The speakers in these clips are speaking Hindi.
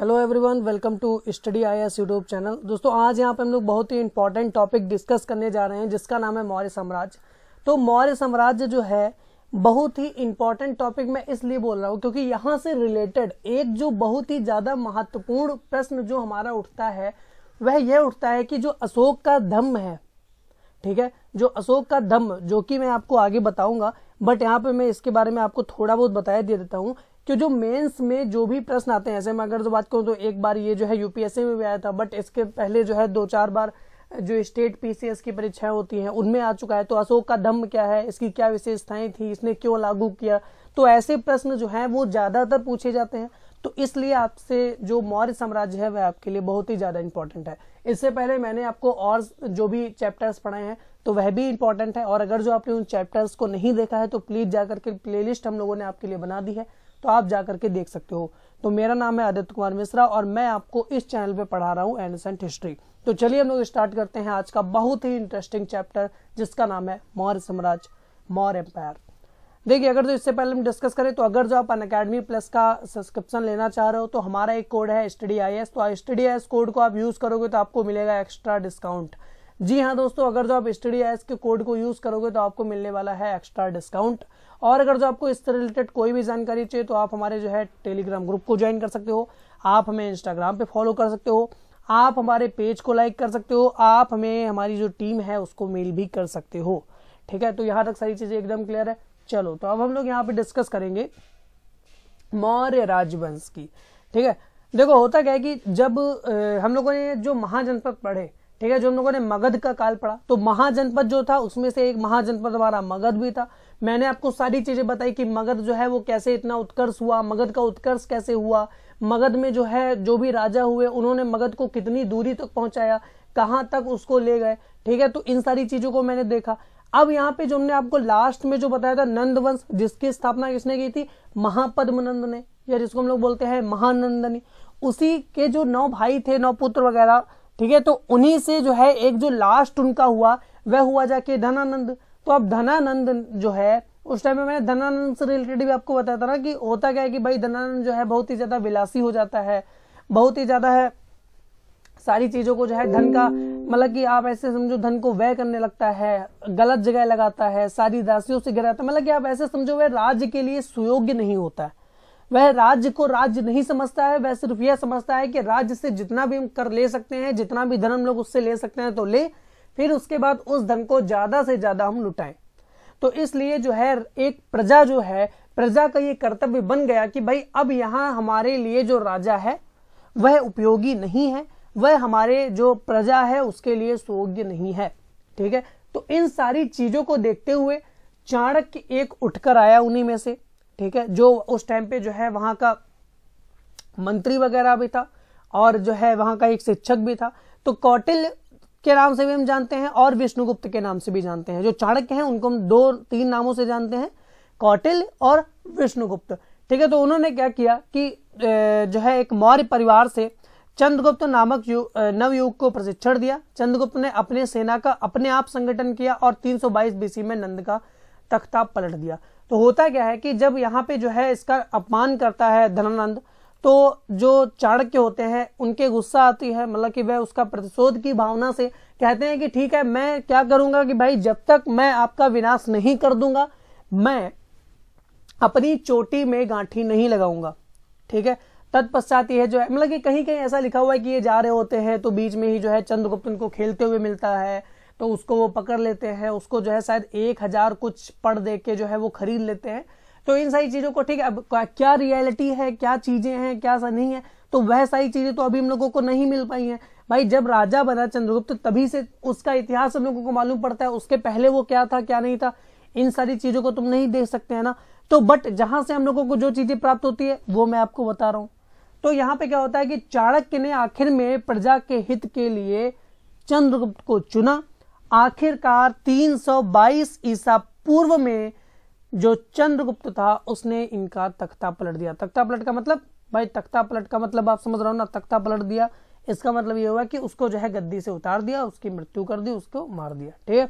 hello everyone welcome to study I S YouTube channel दोस्तों आज यहाँ पे हम लोग बहुत ही इंपॉर्टेंट टॉपिक डिस्कस करने जा रहे हैं जिसका नाम है मौर्य साम्राज्य तो मौर्य साम्राज्य जो है बहुत ही इंपॉर्टेंट टॉपिक मैं इसलिए बोल रहा हूँ क्योंकि यहाँ से रिलेटेड एक जो बहुत ही ज्यादा महत्वपूर्ण प्रश्न जो हमारा उठता है वह यह उठता है कि जो अशोक का धम्म है ठीक है जो अशोक का धम्म जो कि मैं आपको आगे बताऊंगा बट यहाँ पे मैं इसके बारे में आपको थोड़ा बहुत बताया दे देता हूँ कि जो मेंस में जो भी प्रश्न आते हैं ऐसे मैं अगर जो बात करूँ तो एक बार ये जो है यूपीएससी में भी आया था बट इसके पहले जो है दो चार बार जो स्टेट पीसीएस की परीक्षाएं होती हैं उनमें आ चुका है तो अशोक का धम्म क्या है इसकी क्या विशेषताएं थी इसने क्यों लागू किया तो ऐसे प्रश्न जो है वो ज्यादातर पूछे जाते हैं तो इसलिए आपसे जो मौर्य साम्राज्य है वह आपके लिए बहुत ही ज्यादा इंपॉर्टेंट है इससे पहले मैंने आपको और जो भी चैप्टर्स पढ़ाए हैं तो वह भी इंपॉर्टेंट है और अगर जो आपने उन चैप्टर्स को नहीं देखा है तो प्लीज जाकर के प्लेलिस्ट हम लोगों ने आपके लिए बना दी है तो आप जाकर के देख सकते हो तो मेरा नाम है आदित्य कुमार मिश्रा और मैं आपको इस चैनल पे पढ़ा रहा हूँ एनसेंट हिस्ट्री तो चलिए हम लोग स्टार्ट करते हैं आज का बहुत ही इंटरेस्टिंग चैप्टर जिसका नाम है मौर्य साम्राज्य मौर्य एम्पायर देखिए अगर जो इससे पहले हम डिस्कस करें तो अगर जो आप अन अकेडमी प्लस का सब्सक्रिप्शन लेना चाह रहे हो तो हमारा एक कोड है स्टडी आई एस तो स्टडी आई एस कोड को आप यूज करोगे तो आपको मिलेगा एक्स्ट्रा डिस्काउंट जी हाँ दोस्तों अगर जो आप स्टडी एस के कोड को यूज करोगे तो आपको मिलने वाला है एक्स्ट्रा डिस्काउंट और अगर जो आपको इससे रिलेटेड कोई भी जानकारी चाहिए तो आप हमारे जो है टेलीग्राम ग्रुप को ज्वाइन कर सकते हो आप हमें इंस्टाग्राम पे फॉलो कर सकते हो आप हमारे पेज को लाइक कर सकते हो आप हमें हमारी जो टीम है उसको मेल भी कर सकते हो ठीक है तो यहाँ तक सारी चीजें एकदम क्लियर है चलो तो अब हम लोग यहाँ पे डिस्कस करेंगे मौर्य राजवंश की ठीक है देखो होता क्या है कि जब हम लोगों ने जो महाजनपद पढ़े ठीक है जो हम लोगों ने मगध का काल पढ़ा तो महाजनपद जो था उसमें से एक महाजनपद हमारा मगध भी था मैंने आपको सारी चीजें बताई कि मगध जो है वो कैसे इतना उत्कर्ष हुआ मगध का उत्कर्ष कैसे हुआ मगध में जो है जो भी राजा हुए उन्होंने मगध को कितनी दूरी तक पहुंचाया कहां तक उसको ले गए ठीक है तो इन सारी चीजों को मैंने देखा अब यहाँ पे जो हमने आपको लास्ट में जो बताया था नंदवंश जिसकी स्थापना किसने की थी नंद ने या जिसको हम लोग बोलते हैं महानंदनी उसी के जो नौ भाई थे नौ पुत्र वगैरह ठीक है तो उन्हीं से जो है एक जो लास्ट उनका हुआ वह हुआ जाके धनानंद तो अब धनानंद जो है उस टाइम में मैंने धनानंद से रिलेटेड भी आपको बताया था ना कि होता क्या है कि भाई धनानंद जो है बहुत ही ज्यादा विलासी हो जाता है बहुत ही ज्यादा है सारी चीजों को जो है धन का मतलब कि आप ऐसे समझो धन को व्यय करने लगता है गलत जगह लगाता है सारी दासियों से गिराता है मतलब कि आप ऐसे समझो वह राज्य के लिए सुयोग्य नहीं होता है वह राज्य को राज्य नहीं समझता है वह सिर्फ यह समझता है कि राज्य से जितना भी हम कर ले सकते हैं जितना भी धन हम लोग उससे ले सकते हैं तो ले फिर उसके बाद उस धन को ज्यादा से ज्यादा हम लुटाएं तो इसलिए जो है एक प्रजा जो है प्रजा का ये कर्तव्य बन गया कि भाई अब यहाँ हमारे लिए जो राजा है वह उपयोगी नहीं है वह हमारे जो प्रजा है उसके लिए सुयोग्य नहीं है ठीक है तो इन सारी चीजों को देखते हुए चाणक्य एक उठकर आया उन्हीं में से ठीक है जो उस टाइम पे जो है वहाँ का मंत्री वगैरह भी था और जो है वहाँ का एक शिक्षक भी था तो कौटिल के नाम से भी हम जानते हैं और विष्णुगुप्त के नाम से भी जानते हैं जो चाणक्य हैं उनको हम दो तीन नामों से जानते हैं कौटिल और विष्णुगुप्त ठीक है तो उन्होंने क्या किया कि जो है एक मौर्य परिवार से चंद्रगुप्त नामक नवयुग को प्रशिक्षण दिया चंद्रगुप्त ने अपने सेना का अपने आप संगठन किया और 322 बीसी में नंद का तख्ता पलट दिया तो होता क्या है कि जब यहाँ पे जो है इसका अपमान करता है धनानंद तो जो चाणक्य होते हैं उनके गुस्सा आती है मतलब कि वह उसका प्रतिशोध की भावना से कहते हैं कि ठीक है मैं क्या करूंगा कि भाई जब तक मैं आपका विनाश नहीं कर दूंगा मैं अपनी चोटी में गांठी नहीं लगाऊंगा ठीक है तत्पश्चात यह जो है मतलब कि कहीं कहीं ऐसा लिखा हुआ है कि ये जा रहे होते हैं तो बीच में ही जो है चंद्रगुप्त उनको खेलते हुए मिलता है तो उसको वो पकड़ लेते हैं उसको जो है शायद एक हजार कुछ पढ़ दे के जो है वो खरीद लेते हैं तो इन सारी चीज़ों को ठीक है अब क्या रियलिटी है क्या चीज़ें हैं क्या सा नहीं है तो वह सारी चीज़ें तो अभी हम लोगों को नहीं मिल पाई हैं भाई जब राजा बना चंद्रगुप्त तभी से उसका इतिहास हम लोगों को मालूम पड़ता है उसके पहले वो क्या था क्या नहीं था इन सारी चीज़ों को तुम नहीं देख सकते है ना तो बट जहां से हम लोगों को जो चीज़ें प्राप्त होती है वो मैं आपको बता रहा हूँ तो यहाँ पे क्या होता है कि चाणक्य ने आखिर में प्रजा के हित के लिए चंद्रगुप्त को चुना आखिरकार 322 ईसा पूर्व में जो चंद्रगुप्त था उसने इनका तख्ता पलट दिया तख्ता पलट का मतलब भाई तख्ता पलट का मतलब आप समझ रहे हो ना तख्ता पलट दिया इसका मतलब ये हुआ कि उसको जो है गद्दी से उतार दिया उसकी मृत्यु कर दी उसको मार दिया ठीक है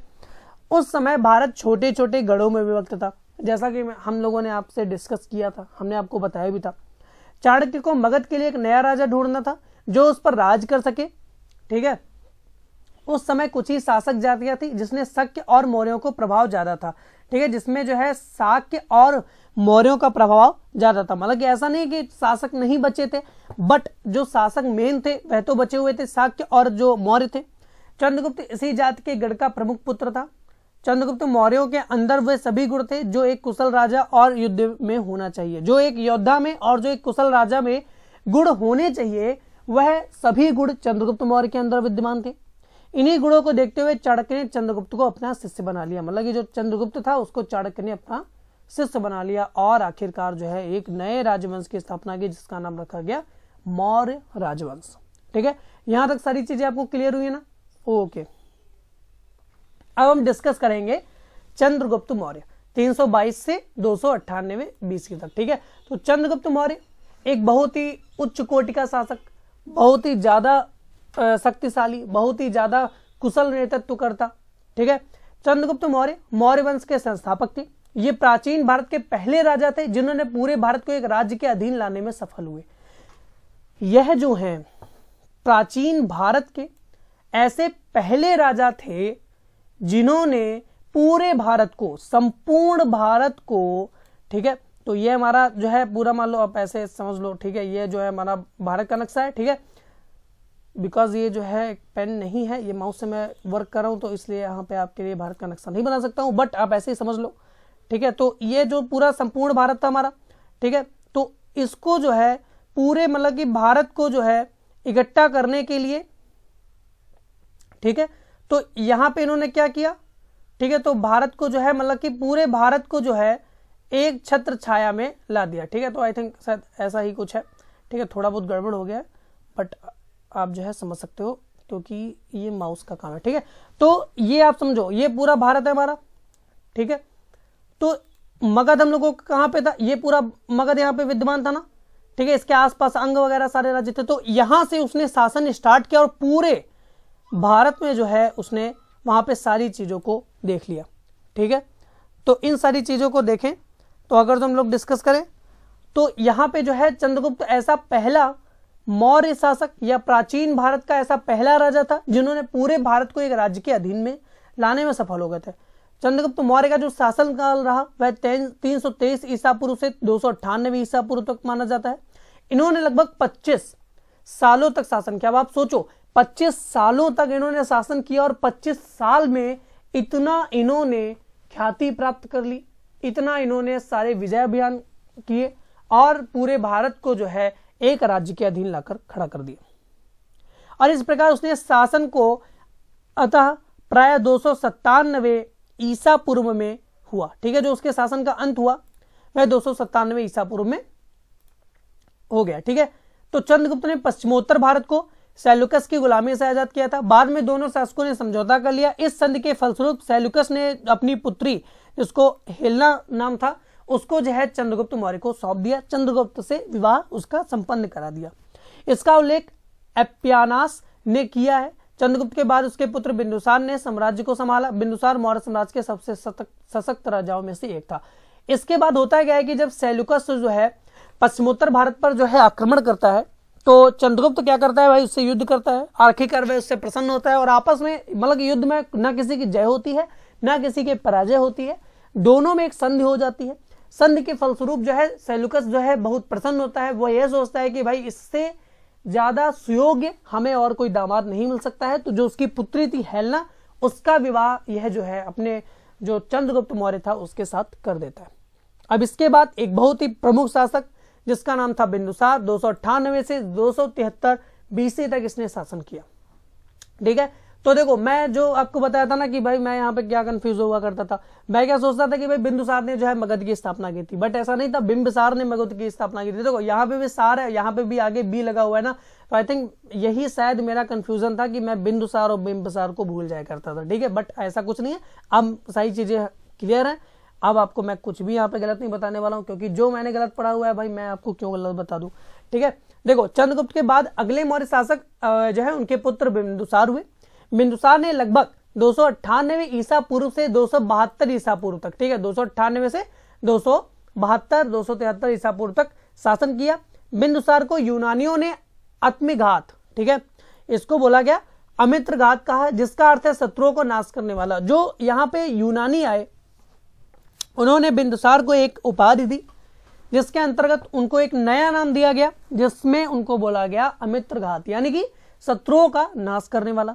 उस समय भारत छोटे छोटे गढ़ों में विभक्त था जैसा कि हम लोगों ने आपसे डिस्कस किया था हमने आपको बताया भी था चाणक्य को मगध के लिए एक नया राजा ढूंढना था जो उस पर राज कर सके ठीक है उस समय कुछ ही शासक जातियां थी जिसने शक्य और मौर्यों को प्रभाव ज्यादा था ठीक है जिसमें जो है शाक्य और मौर्यों का प्रभाव ज्यादा था मतलब ऐसा नहीं कि शासक नहीं बचे थे बट जो शासक मेन थे वह तो बचे हुए थे शाक्य और जो मौर्य थे चंद्रगुप्त इसी जाति के गढ़ का प्रमुख पुत्र था चंद्रगुप्त मौर्यों के अंदर वे सभी गुण थे जो एक कुशल राजा और युद्ध में होना चाहिए जो एक योद्धा में और जो एक कुशल राजा में गुण होने चाहिए वह सभी गुण चंद्रगुप्त मौर्य के अंदर विद्यमान थे इन्हीं गुणों को देखते हुए चाणक्य ने चंद्रगुप्त को अपना शिष्य बना लिया मतलब ये जो चंद्रगुप्त था उसको चाणक्य ने अपना शिष्य बना लिया और आखिरकार जो है एक नए राजवंश की स्थापना की जिसका नाम रखा गया मौर्य राजवंश ठीक है यहां तक सारी चीजें आपको क्लियर हुई है ना ओके अब हम डिस्कस करेंगे चंद्रगुप्त मौर्य 322 से दो सौ में बीसवी तक ठीक है तो चंद्रगुप्त मौर्य एक बहुत ही उच्च कोटि का शासक बहुत ही ज्यादा शक्तिशाली बहुत ही ज्यादा कुशल नेतृत्व करता ठीक है चंद्रगुप्त मौर्य मौर्य वंश के संस्थापक थे ये प्राचीन भारत के पहले राजा थे जिन्होंने पूरे भारत को एक राज्य के अधीन लाने में सफल हुए यह जो है प्राचीन भारत के ऐसे पहले राजा थे जिन्होंने पूरे भारत को संपूर्ण भारत को ठीक है तो ये हमारा जो है पूरा मान लो आप ऐसे समझ लो ठीक है ये जो है हमारा भारत का नक्शा है ठीक है बिकॉज ये जो है पेन नहीं है ये माउस से मैं वर्क कर रहा हूँ तो इसलिए यहाँ पे आपके लिए भारत का नक्शा नहीं बना सकता हूँ बट आप ऐसे ही समझ लो ठीक है तो ये जो पूरा संपूर्ण भारत था हमारा ठीक है तो इसको जो है पूरे मतलब कि भारत को जो है इकट्ठा करने के लिए ठीक है तो यहाँ पे इन्होंने क्या किया ठीक है तो भारत को जो है मतलब कि पूरे भारत को जो है एक छत्र छाया में ला दिया ठीक है तो आई थिंक शायद ऐसा ही कुछ है ठीक है थोड़ा बहुत गड़बड़ हो गया बट आप जो है समझ सकते हो क्योंकि तो ये माउस का काम है ठीक है तो ये आप समझो ये पूरा भारत है हमारा ठीक है तो मगध हम लोगों का कहाँ पे था ये पूरा मगध यहाँ पे विद्यमान था ना ठीक है इसके आसपास अंग वगैरह सारे राज्य थे तो यहां से उसने शासन स्टार्ट किया और पूरे भारत में जो है उसने वहां पे सारी चीजों को देख लिया ठीक है तो इन सारी चीजों को देखें तो अगर तो हम लोग डिस्कस करें तो यहाँ पे जो है चंद्रगुप्त ऐसा पहला मौर्य शासक या प्राचीन भारत का ऐसा पहला राजा था जिन्होंने पूरे भारत को एक राज्य के अधीन में लाने में सफल हो गए थे चंद्रगुप्त मौर्य का जो शासन काल रहा वह तीन सौ तेईस ईसा पूर्व से दो सौ अट्ठानबे ईसा पूर्व तक माना जाता है इन्होंने लगभग पच्चीस सालों तक शासन किया अब आप सोचो 25 सालों तक इन्होंने शासन किया और 25 साल में इतना इन्होंने ख्याति प्राप्त कर ली इतना इन्होंने सारे विजय अभियान किए और पूरे भारत को जो है एक राज्य के अधीन लाकर खड़ा कर दिया और इस प्रकार उसने शासन को अतः प्राय दो सौ ईसा पूर्व में हुआ ठीक है जो उसके शासन का अंत हुआ वह दो सौ ईसा पूर्व में हो गया ठीक है तो चंद्रगुप्त ने पश्चिमोत्तर भारत को सैलुकस की गुलामी से आजाद किया था बाद में दोनों शासकों ने समझौता कर लिया इस संधि के फलस्वरूप सैलुकस ने अपनी पुत्री जिसको हेलना नाम था उसको जो है चंद्रगुप्त मौर्य को सौंप दिया चंद्रगुप्त से विवाह उसका संपन्न करा दिया इसका उल्लेख एप्यानास ने किया है चंद्रगुप्त के बाद उसके पुत्र बिंदुसार ने साम्राज्य को संभाला बिंदुसार मौर्य साम्राज्य के सबसे सशक्त राजाओं में से एक था इसके बाद होता क्या है कि जब सेलुकस जो है पश्चिमोत्तर भारत पर जो है आक्रमण करता है तो चंद्रगुप्त क्या करता है भाई उससे युद्ध करता है आखिरकार वह उससे प्रसन्न होता है और आपस में मतलब युद्ध में ना किसी की जय होती है ना किसी के पराजय होती है दोनों में एक संधि हो जाती है संधि के फलस्वरूप जो है सेलुकस जो है बहुत प्रसन्न होता है वह यह सोचता है कि भाई इससे ज्यादा सुयोग्य हमें और कोई दामाद नहीं मिल सकता है तो जो उसकी पुत्री थी हेलना उसका विवाह यह जो है अपने जो चंद्रगुप्त मौर्य था उसके साथ कर देता है अब इसके बाद एक बहुत ही प्रमुख शासक जिसका नाम था बिंदुसार दो से दो बीसी तक इसने शासन किया ठीक है तो देखो मैं जो आपको बताया था ना कि भाई मैं यहाँ पे क्या कंफ्यूज हुआ करता था मैं क्या सोचता था कि भाई बिंदुसार ने जो है मगध की स्थापना की थी बट ऐसा नहीं था बिंबसार ने मगध की स्थापना की थी देखो यहाँ पे भी सार है यहाँ पे भी आगे बी लगा हुआ है ना तो आई थिंक यही शायद मेरा कंफ्यूजन था कि मैं बिंदुसार और बिंबसार को भूल जाया करता था ठीक है बट ऐसा कुछ नहीं है अब सारी चीजें क्लियर है अब आपको मैं कुछ भी यहाँ पे गलत नहीं बताने वाला हूँ क्योंकि जो मैंने गलत पढ़ा हुआ है भाई मैं आपको क्यों गलत बता दू ठीक है देखो चंद्रगुप्त के बाद अगले मौर्य शासक जो है उनके पुत्र बिंदुसार हुए बिंदुसार ने लगभग दो सौ अट्ठानवे ईसा पूर्व से दो सौ बहत्तर ईसा पूर्व तक ठीक है दो सौ अट्ठानवे से दो सौ बहत्तर दो सौ तिहत्तर ईसा पूर्व तक शासन किया बिंदुसार को यूनानियों ने आत्मिघात ठीक है इसको बोला गया अमित्र घात कहा जिसका अर्थ है शत्रुओं को नाश करने वाला जो यहाँ पे यूनानी आए उन्होंने बिंदुसार को एक उपाधि दी जिसके अंतर्गत उनको एक नया नाम दिया गया जिसमें उनको बोला गया अमित्र घात यानी कि शत्रुओं का नाश करने वाला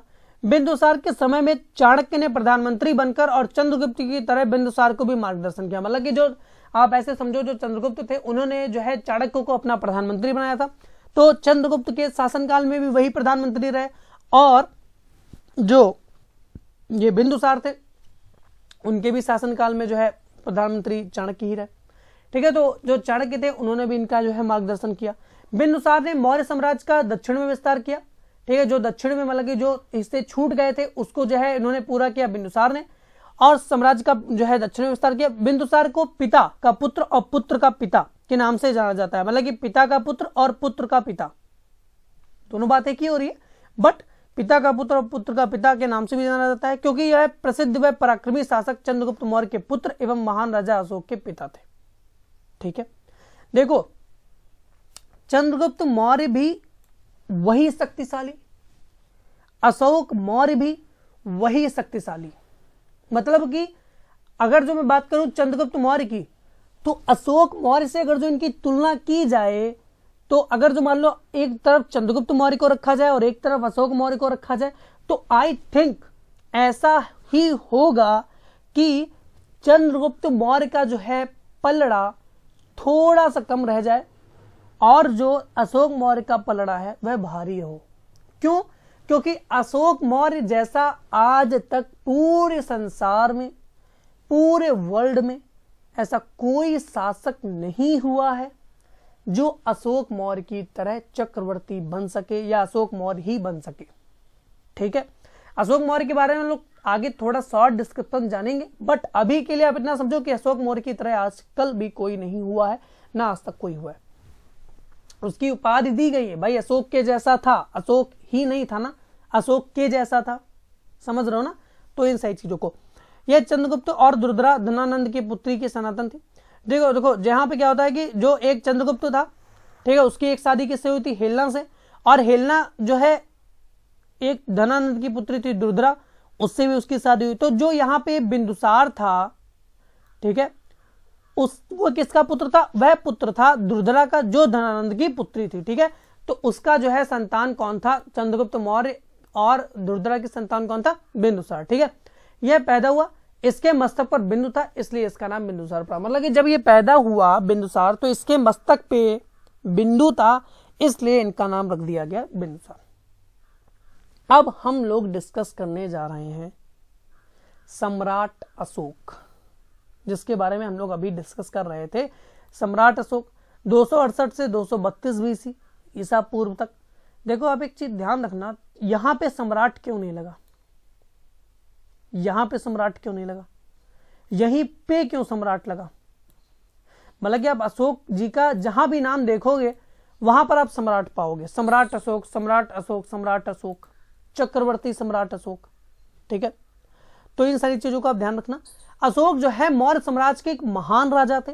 बिंदुसार के समय में चाणक्य ने प्रधानमंत्री बनकर और चंद्रगुप्त की तरह बिंदुसार को भी मार्गदर्शन किया मतलब कि जो आप ऐसे समझो जो चंद्रगुप्त थे उन्होंने जो है चाणक्य को अपना प्रधानमंत्री बनाया था तो चंद्रगुप्त के शासनकाल में भी वही प्रधानमंत्री रहे और जो ये बिंदुसार थे उनके भी शासनकाल में जो है प्रधानमंत्री चाणक्य ही रहे ठीक है तो जो चाणक्य थे उन्होंने भी इनका जो है मार्गदर्शन किया बिंदुसार ने मौर्य साम्राज्य का दक्षिण में विस्तार किया ठीक है जो दक्षिण में मतलब कि जो हिस्से छूट गए थे उसको जो है इन्होंने पूरा किया बिंदुसार ने और साम्राज्य का जो है दक्षिण में विस्तार किया बिंदुसार को पिता का पुत्र और पुत्र का पिता के नाम से जाना जाता है मतलब कि पिता का पुत्र और पुत्र का पिता दोनों बातें की हो रही है बट पिता का पुत्र और पुत्र का पिता के नाम से भी जाना जाता है क्योंकि यह प्रसिद्ध व पराक्रमी शासक चंद्रगुप्त मौर्य के पुत्र एवं महान राजा अशोक के पिता थे ठीक है देखो चंद्रगुप्त मौर्य भी वही शक्तिशाली अशोक मौर्य भी वही शक्तिशाली मतलब कि अगर जो मैं बात करूं चंद्रगुप्त मौर्य की तो अशोक मौर्य से अगर जो इनकी तुलना की जाए तो अगर जो मान लो एक तरफ चंद्रगुप्त मौर्य को रखा जाए और एक तरफ अशोक मौर्य को रखा जाए तो आई थिंक ऐसा ही होगा कि चंद्रगुप्त मौर्य का जो है पलड़ा थोड़ा सा कम रह जाए और जो अशोक मौर्य का पलड़ा है वह भारी हो क्यों क्योंकि अशोक मौर्य जैसा आज तक पूरे संसार में पूरे वर्ल्ड में ऐसा कोई शासक नहीं हुआ है जो अशोक मौर्य की तरह चक्रवर्ती बन सके या अशोक मौर्य ही बन सके ठीक है अशोक मौर्य के बारे में लोग आगे थोड़ा शॉर्ट डिस्क्रिप्शन जानेंगे बट अभी के लिए आप इतना समझो कि अशोक मौर्य की तरह आजकल भी कोई नहीं हुआ है ना आज तक कोई हुआ है उसकी उपाधि दी गई है भाई अशोक के जैसा था अशोक ही नहीं था ना अशोक के जैसा था समझ रहे हो ना तो इन सारी चीजों को यह चंद्रगुप्त और दुर्द्रा धनानंद की पुत्री के सनातन थी देखो देखो यहाँ पे क्या होता है कि जो एक चंद्रगुप्त था ठीक है उसकी एक शादी किससे हुई थी हेलना से और हेलना जो है एक धनानंद की पुत्री थी दुर्द्रा उससे भी उसकी शादी हुई तो जो यहाँ पे बिंदुसार था ठीक है उस वो किसका पुत्र था वह पुत्र था दुर्धरा का जो धनानंद की पुत्री थी ठीक है तो उसका जो है संतान कौन था चंद्रगुप्त मौर्य और दुर्धरा की संतान कौन था बिंदुसार ठीक है यह पैदा हुआ इसके मस्तक पर बिंदु था इसलिए इसका नाम बिंदुसार पड़ा मतलब कि जब ये पैदा हुआ बिंदुसार तो इसके मस्तक पे बिंदु था इसलिए इनका नाम रख दिया गया बिंदुसार अब हम लोग डिस्कस करने जा रहे हैं सम्राट अशोक जिसके बारे में हम लोग अभी डिस्कस कर रहे थे सम्राट अशोक दो से दो सौ बीसी ईसा पूर्व तक देखो आप एक चीज ध्यान रखना यहां पे सम्राट क्यों नहीं लगा यहां पे सम्राट क्यों नहीं लगा यहीं पे क्यों सम्राट लगा मतलब कि आप अशोक जी का जहां भी नाम देखोगे वहां पर आप सम्राट पाओगे सम्राट अशोक सम्राट अशोक सम्राट अशोक चक्रवर्ती सम्राट अशोक ठीक है तो इन सारी चीजों का आप ध्यान रखना अशोक जो है मौर्य साम्राज्य के एक महान राजा थे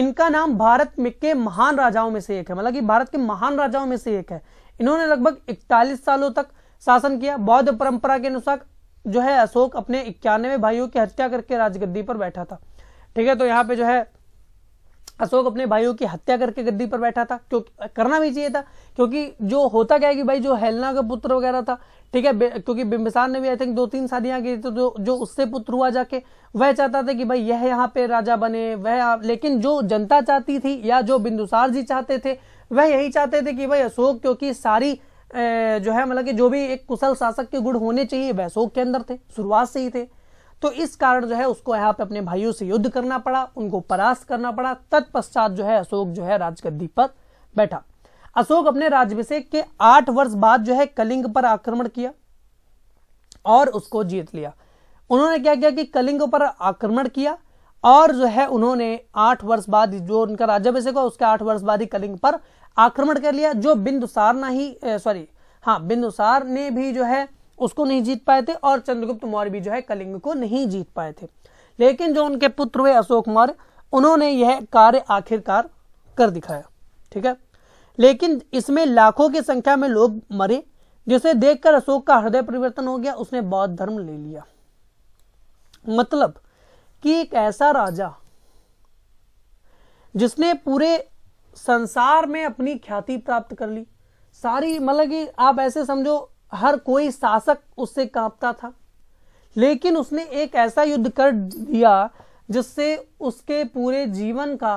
इनका नाम भारत में के महान राजाओं में से एक है मतलब कि भारत के महान राजाओं में से एक है इन्होंने लगभग इकतालीस सालों तक शासन किया बौद्ध परंपरा के अनुसार जो है अशोक अपने इक्यानवे भाइयों की हत्या करके राजगद्दी पर बैठा था ठीक है तो यहाँ पे जो है अशोक अपने भाइयों की हत्या करके गद्दी पर बैठा था क्यों करना भी चाहिए था क्योंकि जो होता क्या है कि भाई जो हेलना का पुत्र वगैरह था ठीक है क्योंकि बिंबिसार ने भी आई थिंक दो तीन शादियां की तो जो जो उससे पुत्र हुआ जाके वह चाहता था कि भाई यह यहाँ पे राजा बने वह लेकिन जो जनता चाहती थी या जो बिंदुसार जी चाहते थे वह यही चाहते थे कि भाई अशोक क्योंकि सारी जो है मतलब कि जो भी एक कुशल शासक के गुण होने चाहिए वह अशोक के अंदर थे शुरुआत से ही थे तो इस कारण जो है उसको यहाँ पे अपने भाइयों से युद्ध करना पड़ा उनको परास्त करना पड़ा तत्पश्चात जो है अशोक जो है राजगद्दी पर बैठा अशोक अपने राजभिषेक के आठ वर्ष बाद जो है कलिंग पर आक्रमण किया और उसको जीत लिया उन्होंने क्या किया कि कलिंग पर आक्रमण किया और जो है उन्होंने आठ वर्ष बाद जो उनका राज्यभिषेक हुआ उसके आठ वर्ष बाद ही कलिंग पर आक्रमण कर लिया जो बिंदुसार ना ही सॉरी हाँ बिंदुसार ने भी जो है उसको नहीं जीत पाए थे और चंद्रगुप्त मौर्य भी जो है कलिंग को नहीं जीत पाए थे लेकिन जो उनके पुत्र हुए अशोक मौर्य उन्होंने यह कार्य आखिरकार कर दिखाया ठीक है लेकिन इसमें लाखों की संख्या में लोग मरे जिसे देखकर अशोक का हृदय परिवर्तन हो गया उसने बौद्ध धर्म ले लिया मतलब कि एक ऐसा राजा जिसने पूरे संसार में अपनी ख्याति प्राप्त कर ली सारी मतलब कि आप ऐसे समझो हर कोई शासक उससे कांपता था लेकिन उसने एक ऐसा युद्ध कर दिया जिससे उसके पूरे जीवन का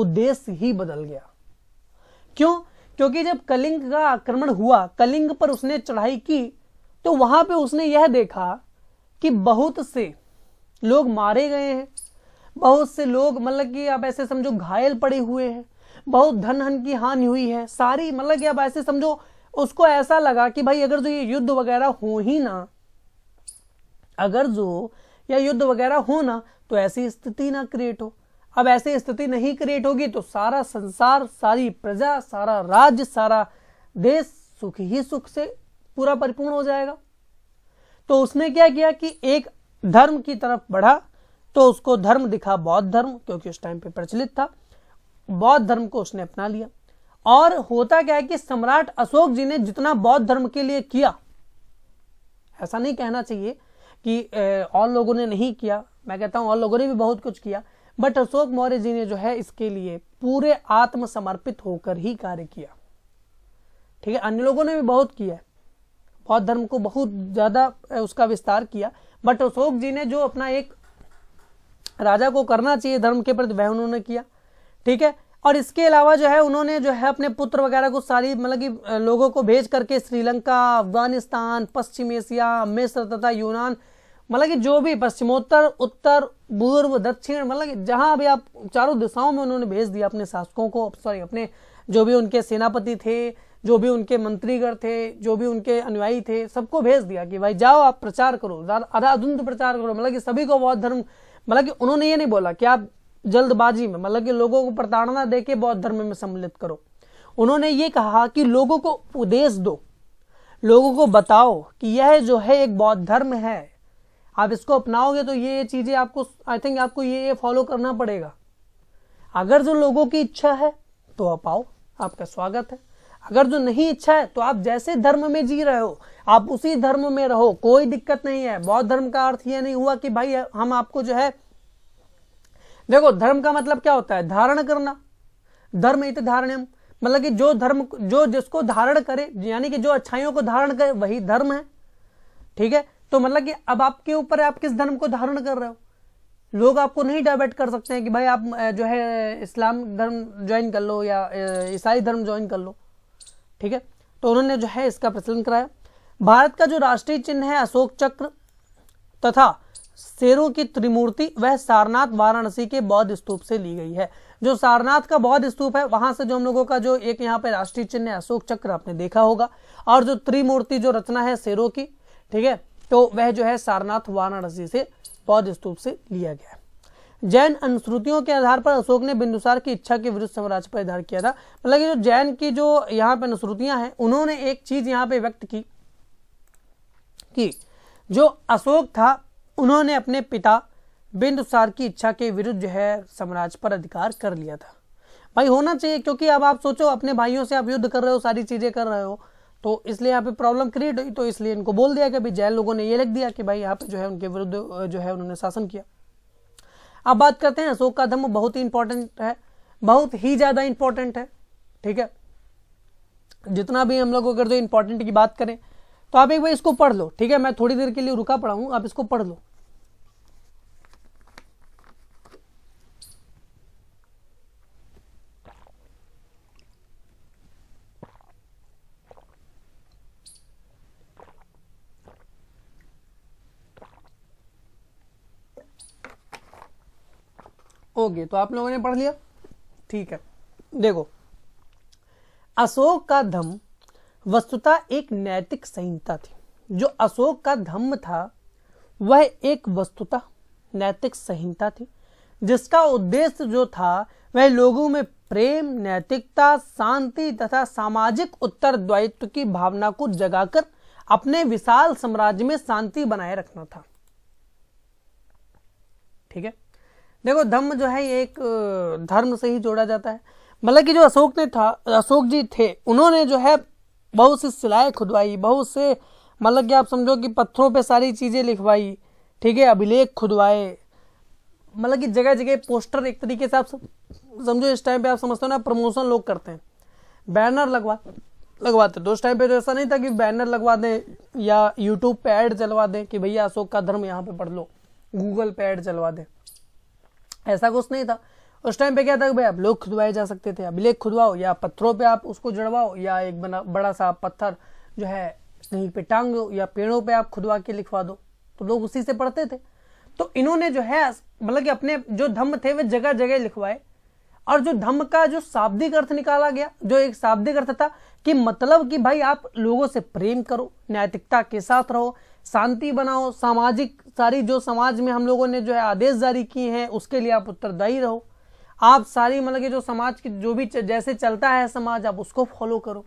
उद्देश्य ही बदल गया क्यों क्योंकि जब कलिंग का आक्रमण हुआ कलिंग पर उसने चढ़ाई की तो वहां पे उसने यह देखा कि बहुत से लोग मारे गए हैं बहुत से लोग मतलब कि आप ऐसे समझो घायल पड़े हुए हैं बहुत धन हन की हानि हुई है सारी मतलब कि अब ऐसे समझो उसको ऐसा लगा कि भाई अगर जो ये युद्ध वगैरह हो ही ना अगर जो या युद्ध वगैरह हो ना तो ऐसी स्थिति ना क्रिएट हो अब ऐसी स्थिति नहीं क्रिएट होगी तो सारा संसार सारी प्रजा सारा राज्य सारा देश सुख ही सुख से पूरा परिपूर्ण हो जाएगा तो उसने क्या किया कि एक धर्म की तरफ बढ़ा तो उसको धर्म दिखा बौद्ध धर्म क्योंकि उस टाइम पे प्रचलित था बौद्ध धर्म को उसने अपना लिया और होता क्या है कि सम्राट अशोक जी ने जितना बौद्ध धर्म के लिए किया ऐसा नहीं कहना चाहिए कि और लोगों ने नहीं किया मैं कहता हूं और लोगों ने भी बहुत कुछ किया बट अशोक मौर्य जी ने जो है इसके लिए पूरे आत्मसमर्पित होकर ही कार्य किया ठीक है अन्य लोगों ने भी बहुत किया बौद्ध धर्म को बहुत ज्यादा उसका विस्तार किया बट अशोक जी ने जो अपना एक राजा को करना चाहिए धर्म के प्रति वह उन्होंने किया ठीक है और इसके अलावा जो है उन्होंने जो है अपने पुत्र वगैरह को सारी मतलब कि लोगों को भेज करके श्रीलंका अफगानिस्तान पश्चिम एशिया मिस्र तथा यूनान मतलब कि जो भी पश्चिमोत्तर उत्तर पूर्व दक्षिण मतलब कि जहां भी आप चारों दिशाओं में उन्होंने भेज दिया अपने शासकों को सॉरी अपने जो भी उनके सेनापति थे जो भी उनके मंत्रीगढ़ थे जो भी उनके अनुयायी थे सबको भेज दिया कि भाई जाओ आप प्रचार करो आधा प्रचार करो मतलब कि सभी को बौद्ध धर्म मतलब कि उन्होंने ये नहीं बोला कि आप जल्दबाजी में मतलब कि लोगों को प्रताड़ना देके बौद्ध धर्म में सम्मिलित करो उन्होंने ये कहा कि लोगों को उपदेश दो लोगों को बताओ कि यह जो है एक बौद्ध धर्म है आप इसको अपनाओगे तो ये चीजें आपको आई थिंक आपको ये फॉलो करना पड़ेगा अगर जो लोगों की इच्छा है तो आप आओ आपका स्वागत है अगर जो नहीं इच्छा है तो आप जैसे धर्म में जी रहे हो आप उसी धर्म में रहो कोई दिक्कत नहीं है बौद्ध धर्म का अर्थ यह नहीं हुआ कि भाई हम आपको जो है देखो धर्म का मतलब क्या होता है धारण करना धर्म इत धारण मतलब कि जो धर्म जो जिसको धारण करे यानी कि जो अच्छाइयों को धारण करे वही धर्म है ठीक है तो मतलब कि अब आपके ऊपर आप किस धर्म को धारण कर रहे हो लोग आपको नहीं डाइवर्ट कर सकते हैं कि भाई आप जो है इस्लाम धर्म ज्वाइन कर लो या ईसाई धर्म ज्वाइन कर लो ठीक है तो उन्होंने जो है इसका प्रचलन कराया भारत का जो राष्ट्रीय चिन्ह है अशोक चक्र तथा शेरों की त्रिमूर्ति वह सारनाथ वाराणसी के बौद्ध स्तूप से ली गई है जो सारनाथ का बौद्ध स्तूप है वहां से जो हम लोगों का जो एक यहाँ पे राष्ट्रीय चिन्ह अशोक चक्र आपने देखा होगा और जो त्रिमूर्ति जो रचना है शेरों की ठीक है तो वह जो है सारनाथ वाराणसी से बौद्ध स्तूप से लिया गया है जैन अनुश्रुतियों के आधार पर अशोक ने बिंदुसार की इच्छा के विरुद्ध साम्राज्य पर आधार किया था मतलब जो जैन की जो यहाँ पे अनुश्रुतियां हैं उन्होंने एक चीज यहाँ पे व्यक्त की कि जो अशोक था उन्होंने अपने पिता बिंदुसार की इच्छा के विरुद्ध जो है साम्राज्य पर अधिकार कर लिया था भाई होना चाहिए क्योंकि अब आप सोचो अपने भाइयों से आप युद्ध कर रहे हो सारी चीजें कर रहे हो तो इसलिए यहाँ पे प्रॉब्लम क्रिएट हुई तो इसलिए इनको बोल दिया कि जैन लोगों ने ये लिख दिया कि भाई यहाँ पे जो है उनके विरुद्ध जो है उन्होंने शासन किया अब बात करते हैं अशोक का धम्म बहुत ही इंपॉर्टेंट है बहुत ही ज्यादा इंपॉर्टेंट है ठीक है जितना भी हम लोग अगर जो इंपॉर्टेंट की बात करें तो आप एक बार इसको पढ़ लो ठीक है मैं थोड़ी देर के लिए रुका पड़ा हूं आप इसको पढ़ लो ओके तो आप लोगों ने पढ़ लिया ठीक है देखो अशोक का धम्म वस्तुतः एक नैतिक संहिता थी जो अशोक का धम्म था वह एक वस्तुतः नैतिक संहिता थी जिसका उद्देश्य जो था वह लोगों में प्रेम नैतिकता शांति तथा सामाजिक उत्तरदायित्व की भावना को जगाकर अपने विशाल साम्राज्य में शांति बनाए रखना था ठीक है देखो धम्म जो है एक धर्म से ही जोड़ा जाता है मतलब कि जो अशोक ने था अशोक जी थे उन्होंने जो है बहुत सी सिलाएँ खुदवाई बहुत से मतलब कि आप समझो कि पत्थरों पे सारी चीज़ें लिखवाई ठीक है अभिलेख खुदवाए मतलब कि जगह जगह पोस्टर एक तरीके से आप समझो इस टाइम पे आप समझते हो ना प्रमोशन लोग करते हैं बैनर लगवा लगवाते तो उस टाइम पे तो ऐसा नहीं था कि बैनर लगवा दें या यूट्यूब पे ऐड चलवा दें कि भैया अशोक का धर्म यहाँ पे पढ़ लो गूगल पे ऐड चलवा दें ऐसा कुछ नहीं था उस टाइम पे क्या था भाई आप लोग खुदवाए जा सकते थे अभिलेख खुदवाओ या पत्थरों पे आप उसको जड़वाओ या एक बना बड़ा सा पत्थर जो है कहीं पे टांग दो या पेड़ों पे आप खुदवा के लिखवा दो तो लोग उसी से पढ़ते थे तो इन्होंने जो है मतलब कि अपने जो धम्म थे वे जगह जगह लिखवाए और जो धम्म का जो शाब्दिक अर्थ निकाला गया जो एक शाब्दिक अर्थ था कि मतलब कि भाई आप लोगों से प्रेम करो नैतिकता के साथ रहो शांति बनाओ सामाजिक सारी जो समाज में हम लोगों ने जो है आदेश जारी किए हैं उसके लिए आप उत्तरदायी रहो आप सारी मतलब कि जो समाज की जो भी जैसे चलता है समाज आप उसको फॉलो करो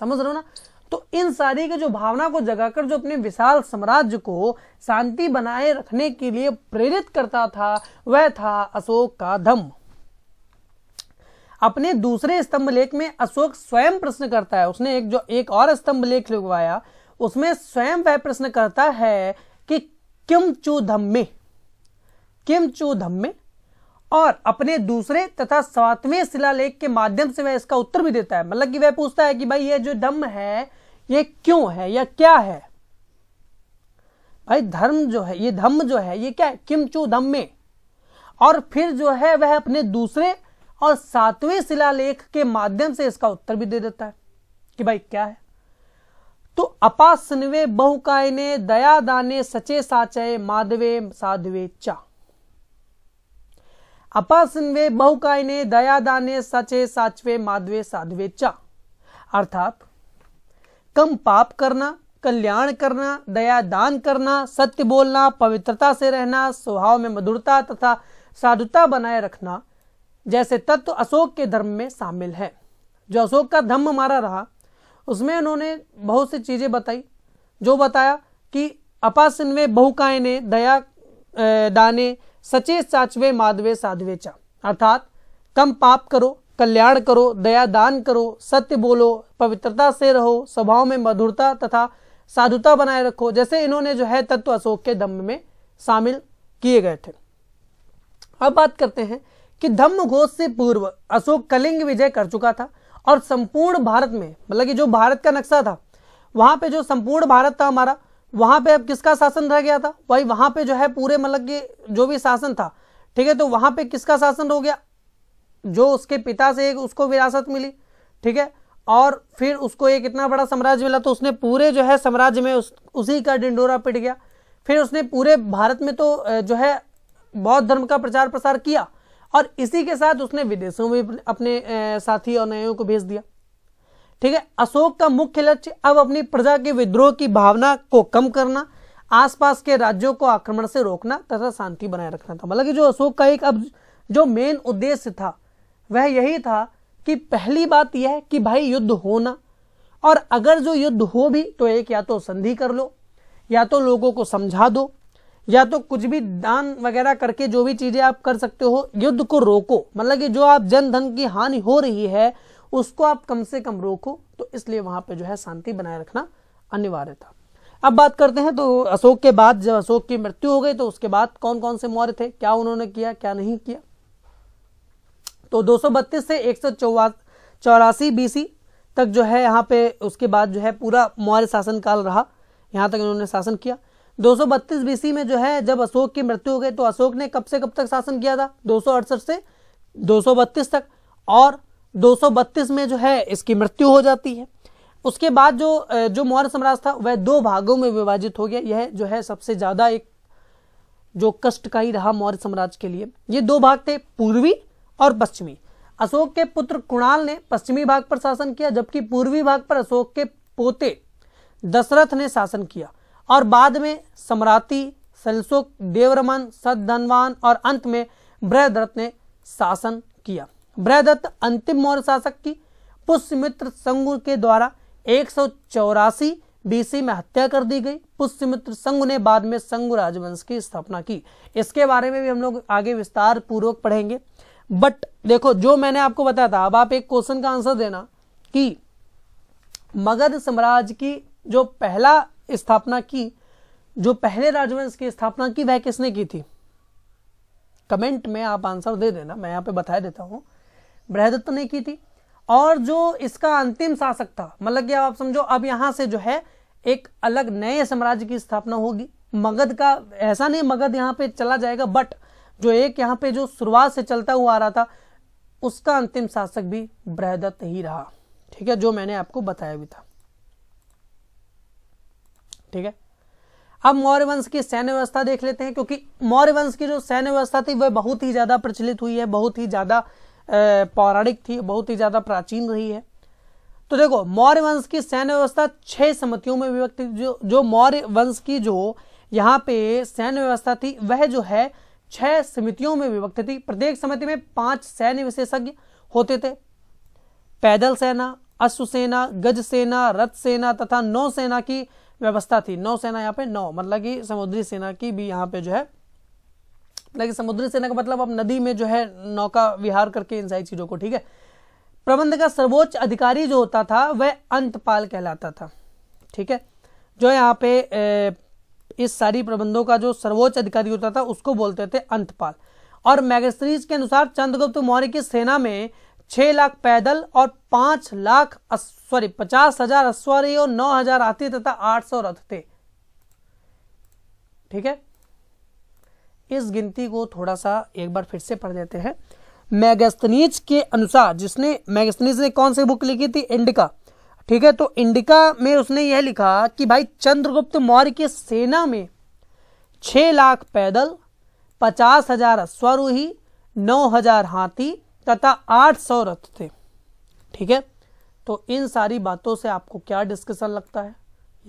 समझ रहे हो ना तो इन सारी के जो भावना को जगाकर जो अपने विशाल साम्राज्य को शांति बनाए रखने के लिए प्रेरित करता था वह था अशोक का धम्म अपने दूसरे स्तंभ लेख में अशोक स्वयं प्रश्न करता है उसने एक जो एक और स्तंभ लेख लिखवाया उसमें स्वयं वह प्रश्न करता है कि किम चू धम्मे किम चू धम्मे और अपने दूसरे तथा सातवें शिलालेख के माध्यम से वह इसका उत्तर भी देता है मतलब कि वह पूछता है कि भाई ये जो धम्म है ये क्यों है या क्या है भाई धर्म जो है ये धम्म जो है ये क्या है किमचू धम्मे और फिर जो है वह अपने दूसरे और सातवें शिलालेख के माध्यम से इसका उत्तर भी दे देता है कि भाई क्या है तो अपासनवे बहुकाय ने दया दाने सचे साचे माधवे साधवे चा अपासनवे बहुकाय ने दया दाने सचे साचवे माधवे साधवे चा अर्थात कम पाप करना कल्याण करना दया दान करना सत्य बोलना पवित्रता से रहना स्वभाव में मधुरता तथा साधुता बनाए रखना जैसे तत्व अशोक के धर्म में शामिल है जो अशोक का धर्म हमारा रहा उसमें उन्होंने बहुत सी चीजें बताई जो बताया कि अपासनवे बहुकायने दया दाने सचे साचवे माधवे साधवे चा अर्थात कम पाप करो कल्याण करो दया दान करो सत्य बोलो पवित्रता से रहो स्वभाव में मधुरता तथा साधुता बनाए रखो जैसे इन्होंने जो है तत्व अशोक के दम में शामिल किए गए थे अब बात करते हैं कि धम्म घोष से पूर्व अशोक कलिंग विजय कर चुका था और संपूर्ण भारत में मतलब कि जो भारत का नक्शा था वहां पे जो संपूर्ण भारत था हमारा वहां पे अब किसका शासन रह गया था वही वहां पे जो है पूरे मतलब कि जो भी शासन था ठीक है तो वहां पे किसका शासन हो गया जो उसके पिता से एक उसको विरासत मिली ठीक है और फिर उसको एक इतना बड़ा साम्राज्य मिला तो उसने पूरे जो है साम्राज्य में उस उसी का डिंडोरा पिट गया फिर उसने पूरे भारत में तो जो है बौद्ध धर्म का प्रचार प्रसार किया और इसी के साथ उसने विदेशों में अपने साथी और नयों को भेज दिया ठीक है अशोक का मुख्य लक्ष्य अब अपनी प्रजा के विद्रोह की भावना को कम करना आसपास के राज्यों को आक्रमण से रोकना तथा शांति बनाए रखना था मतलब कि जो अशोक का एक अब जो मेन उद्देश्य था वह यही था कि पहली बात यह है कि भाई युद्ध होना और अगर जो युद्ध हो भी तो एक या तो संधि कर लो या तो लोगों को समझा दो या तो कुछ भी दान वगैरह करके जो भी चीजें आप कर सकते हो युद्ध को रोको मतलब कि जो आप जन धन की हानि हो रही है उसको आप कम से कम रोको तो इसलिए वहां पे जो है शांति बनाए रखना अनिवार्य था अब बात करते हैं तो अशोक के बाद जब अशोक की मृत्यु हो गई तो उसके बाद कौन कौन से मौर्य थे क्या उन्होंने किया क्या नहीं किया तो दो से एक सौ बीसी तक जो है यहाँ पे उसके बाद जो है पूरा मौर्य शासन काल रहा यहाँ तक इन्होंने शासन किया दो सौ बीसी में जो है जब अशोक की मृत्यु हो गई तो अशोक ने कब से कब तक शासन किया था दो से दो तक और दो में जो है इसकी मृत्यु हो जाती है उसके बाद जो जो मौर्य साम्राज्य था वह दो भागों में विभाजित हो गया यह जो है सबसे ज्यादा एक जो कष्ट का ही रहा मौर्य साम्राज्य के लिए ये दो भाग थे पूर्वी और पश्चिमी अशोक के पुत्र कुणाल ने पश्चिमी भाग पर शासन किया जबकि पूर्वी भाग पर अशोक के पोते दशरथ ने शासन किया और बाद में सम्राती सलसुक देवरमन सदधनवान और अंत में बृहदत्त ने शासन किया बृहदत्त अंतिम मौर्य शासक की पुष्यमित्र संघ के द्वारा एक बीसी में हत्या कर दी गई पुष्यमित्र संघ ने बाद में संघ राजवंश की स्थापना की इसके बारे में भी हम लोग आगे विस्तार पूर्वक पढ़ेंगे बट देखो जो मैंने आपको बताया था अब आप एक क्वेश्चन का आंसर देना कि मगध साम्राज्य की जो पहला स्थापना की जो पहले राजवंश की स्थापना की वह किसने की थी कमेंट में आप आंसर दे देना मैं यहाँ पे बता देता हूँ बृहदत्त ने की थी और जो इसका अंतिम शासक था मतलब कि आप समझो अब यहाँ से जो है एक अलग नए साम्राज्य की स्थापना होगी मगध का ऐसा नहीं मगध यहाँ पे चला जाएगा बट जो एक यहाँ पे जो शुरुआत से चलता हुआ आ रहा था उसका अंतिम शासक भी बृहदत्त ही रहा ठीक है जो मैंने आपको बताया भी था ठीक है अब मौर्य वंश की सैन्य व्यवस्था देख लेते हैं क्योंकि मौर्य वंश की जो सैन्य व्यवस्था थी वह बहुत ही ज्यादा प्रचलित हुई है बहुत ही ज्यादा पौराणिक थी बहुत ही ज्यादा प्राचीन रही है तो देखो मौर्य वंश की सैन्य व्यवस्था छह समितियों में विभक्त जो जो मौर्य वंश की जो यहाँ पे सैन्य व्यवस्था थी वह जो है छह समितियों में विभक्त थी प्रत्येक समिति में पांच सैन्य विशेषज्ञ होते थे पैदल सेना अश्वसेना गज सेना रथ सेना तथा नौसेना की व्यवस्था थी नौसेना यहाँ पे नौ मतलब कि समुद्री सेना की भी यहाँ पे जो है मतलब कि समुद्री सेना का मतलब अब नदी में जो है नौका विहार करके इन सारी चीजों को ठीक है प्रबंध का सर्वोच्च अधिकारी जो होता था वह अंतपाल कहलाता था ठीक है जो यहाँ पे ए, इस सारी प्रबंधों का जो सर्वोच्च अधिकारी होता था उसको बोलते थे अंतपाल और मैगस्त्रीज के अनुसार चंद्रगुप्त मौर्य की सेना में छह लाख पैदल और पांच लाख सॉरी पचास हजार अश्वरी और नौ हजार हाथी तथा आठ सौ रथ थे ठीक है इस गिनती को थोड़ा सा एक बार फिर से पढ़ लेते हैं मैगस्तनीज के अनुसार जिसने मैगस्तनीज ने कौन सी बुक लिखी थी इंडिका ठीक है तो इंडिका में उसने यह लिखा कि भाई चंद्रगुप्त मौर्य की सेना में छह लाख पैदल पचास हजार अश्वारोही नौ हजार हाथी तथा आठ सौ रथ थे ठीक है तो इन सारी बातों से आपको क्या डिस्कशन लगता है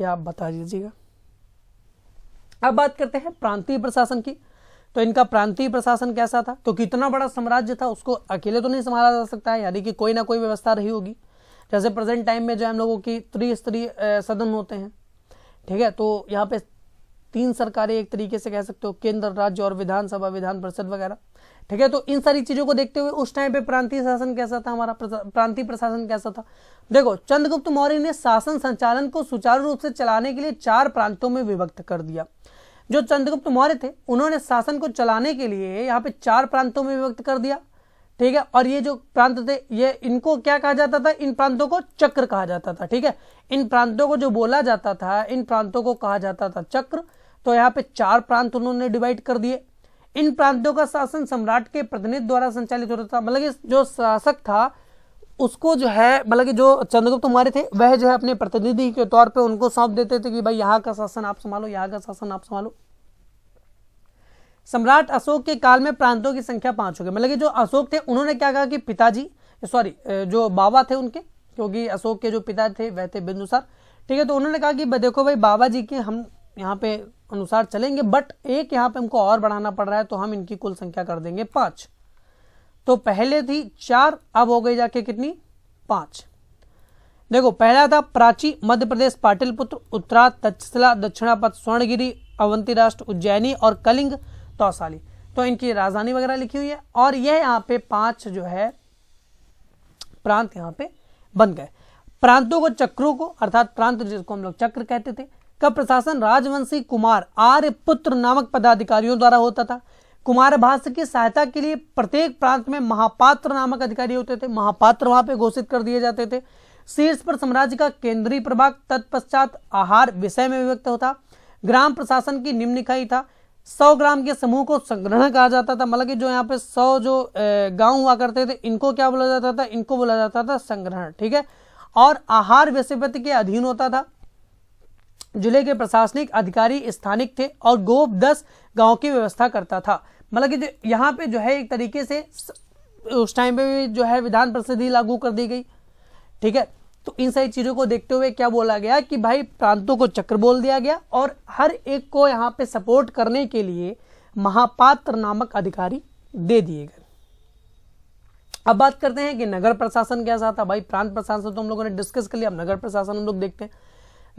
यह आप बता दीजिएगा अब बात करते हैं प्रांतीय प्रशासन की तो इनका प्रांतीय प्रशासन कैसा था क्योंकि तो इतना बड़ा साम्राज्य था उसको अकेले तो नहीं संभाला जा सकता है यानी कि कोई ना कोई व्यवस्था रही होगी जैसे प्रेजेंट टाइम में जो हम लोगों की त्रिस्तरीय सदन होते हैं ठीक है तो यहाँ पे तीन सरकारें एक तरीके से कह सकते हो केंद्र राज्य और विधानसभा विधान परिषद वगैरह ठीक है तो इन सारी चीजों को देखते हुए उस टाइम पे प्रांतीय शासन कैसा था हमारा प्रांतीय प्रशासन कैसा था देखो चंद्रगुप्त मौर्य ने शासन संचालन को सुचारू रूप से चलाने के लिए चार प्रांतों में विभक्त कर दिया जो चंद्रगुप्त मौर्य थे उन्होंने शासन को चलाने के लिए यहाँ पे चार प्रांतों में विभक्त कर दिया ठीक है और ये जो प्रांत थे ये इनको क्या कहा जाता था इन प्रांतों को चक्र कहा जाता था ठीक है इन प्रांतों को जो बोला जाता था इन प्रांतों को कहा जाता था चक्र तो यहाँ पे चार प्रांत उन्होंने डिवाइड कर दिए इन प्रांतों का शासन सम्राट के प्रतिनिधि द्वारा संचालित होता था मतलब जो शासक था उसको जो है मतलब जो चंद्रगुप्त मौर्य थे वह जो है अपने प्रतिनिधि के तौर पर उनको सौंप देते थे कि भाई यहाँ का शासन आप संभालो यहाँ का शासन आप संभालो सम्राट अशोक के काल में प्रांतों की संख्या पांच हो गई मतलब कि जो अशोक थे उन्होंने क्या कहा कि पिताजी सॉरी जो बाबा थे उनके क्योंकि अशोक के जो पिता थे वह थे बिंदुसार ठीक है तो उन्होंने कहा कि देखो भाई बाबा जी के हम यहाँ पे अनुसार चलेंगे बट एक यहाँ पे हमको और बढ़ाना पड़ रहा है तो हम इनकी कुल संख्या कर देंगे पांच तो पहले थी चार अब हो गई जाके कितनी पांच देखो पहला था प्राची मध्य प्रदेश पाटिलपुत्र उत्तरा तक्षशिला दक्षिणापथ स्वर्णगिरी अवंती राष्ट्र उज्जैनी और कलिंग तौसाली तो इनकी राजधानी वगैरह लिखी हुई है और यह यहाँ पे पांच जो है प्रांत यहाँ पे बन गए प्रांतों को चक्रों को अर्थात प्रांत जिसको हम लोग चक्र कहते थे का प्रशासन राजवंशी कुमार आर्य पुत्र नामक पदाधिकारियों द्वारा होता था कुमार भाष्य की सहायता के लिए प्रत्येक प्रांत में महापात्र नामक अधिकारी होते थे महापात्र वहां पे घोषित कर दिए जाते थे शीर्ष पर साम्राज्य का केंद्रीय प्रभाग तत्पश्चात आहार विषय में विभक्त होता ग्राम प्रशासन की निम्न इकाई था सौ ग्राम के समूह को संग्रहण कहा जाता था मतलब कि जो यहाँ पे सौ जो गांव हुआ करते थे इनको क्या बोला जाता था इनको बोला जाता था संग्रहण ठीक है और आहार विषयपति के अधीन होता था जिले के प्रशासनिक अधिकारी स्थानिक थे और गोप दस गांव की व्यवस्था करता था मतलब कि यहाँ पे जो है एक तरीके से उस टाइम पे भी जो है विधान परिषद ही लागू कर दी गई ठीक है तो इन सारी चीज़ों को देखते हुए क्या बोला गया कि भाई प्रांतों को चक्र बोल दिया गया और हर एक को यहाँ पे सपोर्ट करने के लिए महापात्र नामक अधिकारी दे दिए गए अब बात करते हैं कि नगर प्रशासन कैसा था भाई प्रांत प्रशासन तो हम लोगों ने डिस्कस कर लिया अब नगर प्रशासन हम लोग देखते हैं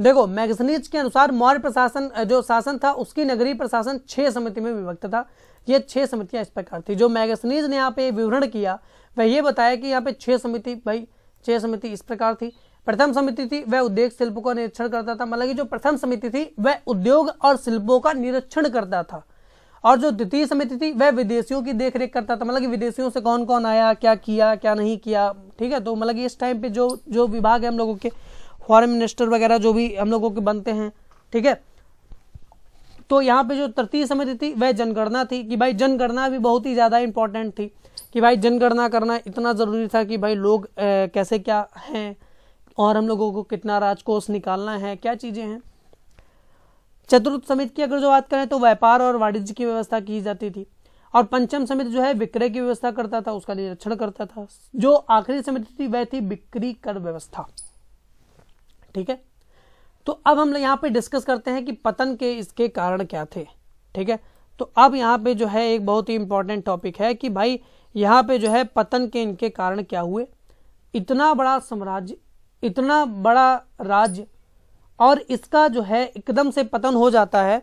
देखो मैगजनीज के अनुसार मौर्य प्रशासन जो शासन था उसकी नगरीय प्रशासन छह समिति में विभक्त था ये छह समितियां इस प्रकार थी जो मैगसनीज ने यहाँ पे विवरण किया वह ये बताया कि यहाँ पे छह समिति भाई छह समिति इस प्रकार थी प्रथम समिति थी वह उद्योग शिल्प का निरीक्षण करता था मतलब कि जो प्रथम समिति थी वह उद्योग और शिल्पों का निरीक्षण करता था और जो द्वितीय समिति थी वह विदेशियों की देखरेख करता था मतलब कि विदेशियों से कौन कौन आया क्या किया क्या नहीं किया ठीक है तो मतलब कि इस टाइम पे जो जो विभाग है हम लोगों के फॉरेन मिनिस्टर वगैरह जो भी हम लोगों के बनते हैं ठीक है तो यहाँ पे जो तृतीय समिति थी वह जनगणना थी कि भाई जनगणना भी बहुत ही ज़्यादा इंपॉर्टेंट थी कि भाई जनगणना करना इतना ज़रूरी था कि भाई लोग ए, कैसे क्या हैं और हम लोगों को कितना राजकोष निकालना है क्या चीज़ें हैं चतुर्थ समिति की अगर जो बात करें तो व्यापार और वाणिज्य की व्यवस्था की जाती थी और पंचम समिति जो है विक्रय की व्यवस्था करता था उसका निरीक्षण करता था जो आखिरी समिति थी वह थी बिक्री कर व्यवस्था ठीक है तो अब हम यहाँ पे डिस्कस करते हैं कि पतन के इसके कारण क्या थे ठीक है तो अब यहाँ पे जो है एक बहुत ही इंपॉर्टेंट टॉपिक है कि भाई यहाँ पे जो है पतन के इनके कारण क्या हुए इतना बड़ा साम्राज्य इतना बड़ा राज्य और इसका जो है एकदम से पतन हो जाता है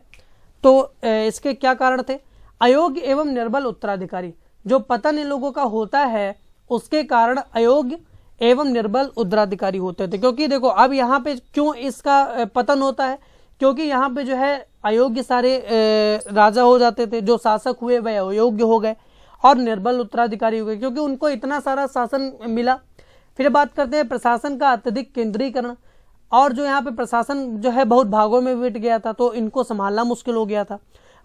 तो इसके क्या कारण थे अयोग्य एवं निर्बल उत्तराधिकारी जो पतन इन लोगों का होता है उसके कारण अयोग्य एवं निर्बल उत्तराधिकारी होते थे क्योंकि देखो अब यहाँ पे क्यों इसका पतन होता है क्योंकि यहाँ पे जो है अयोग्य सारे राजा हो जाते थे जो शासक हुए वह अयोग्य हो गए और निर्बल उत्तराधिकारी हो गए क्योंकि उनको इतना सारा शासन मिला फिर बात करते हैं प्रशासन का अत्यधिक केंद्रीकरण और जो यहाँ पे प्रशासन जो है बहुत भागों में बिट गया था तो इनको संभालना मुश्किल हो गया था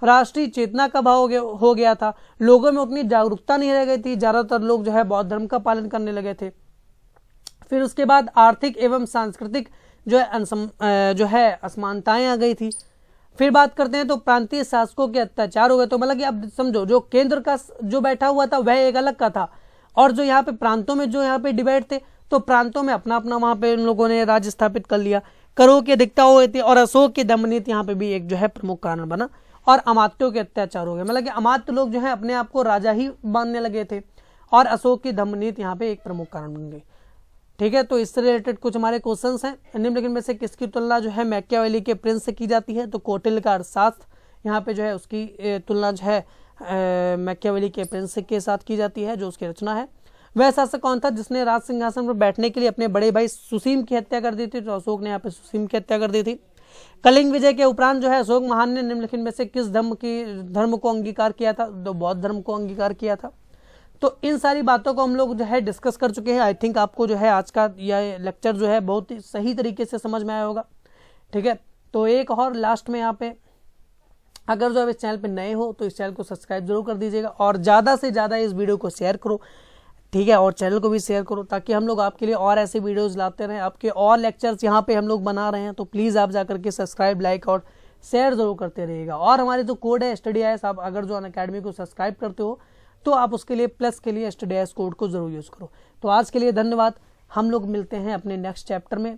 राष्ट्रीय चेतना का भाव हो गया था लोगों में उतनी जागरूकता नहीं रह गई थी ज़्यादातर लोग जो है बौद्ध धर्म का पालन करने लगे थे फिर उसके बाद आर्थिक एवं सांस्कृतिक जो है जो है असमानताएं आ गई थी फिर बात करते हैं तो प्रांतीय शासकों के अत्याचार हो गए तो मतलब कि अब समझो जो केंद्र का जो बैठा हुआ था वह एक अलग का था और जो यहाँ पे प्रांतों में जो यहाँ पे डिवाइड थे तो प्रांतों में अपना अपना वहाँ पे उन लोगों ने राज्य स्थापित कर लिया करो की अधिकता गई थी और अशोक की दमनीत यहाँ पे भी एक जो है प्रमुख कारण बना और अमात्यों के अत्याचार हो गए मतलब कि अमात्य लोग जो है अपने आप को राजा ही मानने लगे थे और अशोक की दमनीति यहाँ पे एक प्रमुख कारण बन गई ठीक है तो इससे रिलेटेड कुछ हमारे क्वेश्चन हैं निम्नलिखित में से किसकी तुलना जो है मैक्यावेली के प्रिंस से की जाती है तो कोटिल का अर्थशास्त्र यहाँ पे जो है उसकी तुलना जो है मैक्यावेली के प्रिंस के साथ की जाती है जो उसकी रचना है वह शासक कौन था जिसने राज सिंहासन पर बैठने के लिए अपने बड़े भाई सुसीम की हत्या कर दी थी तो अशोक ने यहाँ पे सुसीम की हत्या कर दी थी कलिंग विजय के उपरांत जो है अशोक महान ने निम्नलिखित में से किस धर्म की धर्म को अंगीकार किया था तो बौद्ध धर्म को अंगीकार किया था तो इन सारी बातों को हम लोग जो है डिस्कस कर चुके हैं आई थिंक आपको जो है आज का यह लेक्चर जो है बहुत ही सही तरीके से समझ में आया होगा ठीक है तो एक और लास्ट में यहाँ पे अगर जो आप इस चैनल पे नए हो तो इस चैनल को सब्सक्राइब जरूर कर दीजिएगा और ज़्यादा से ज़्यादा इस वीडियो को शेयर करो ठीक है और चैनल को भी शेयर करो ताकि हम लोग आपके लिए और ऐसे वीडियोज लाते रहें आपके और लेक्चर्स यहाँ पे हम लोग बना रहे हैं तो प्लीज़ आप जाकर के सब्सक्राइब लाइक और शेयर जरूर करते रहिएगा और हमारे जो कोड है स्टडी आयस आप अगर जो अन अकेडमी को सब्सक्राइब करते हो तो आप उसके लिए प्लस के लिए एस कोड को जरूर यूज करो तो आज के लिए धन्यवाद हम लोग मिलते हैं अपने नेक्स्ट चैप्टर में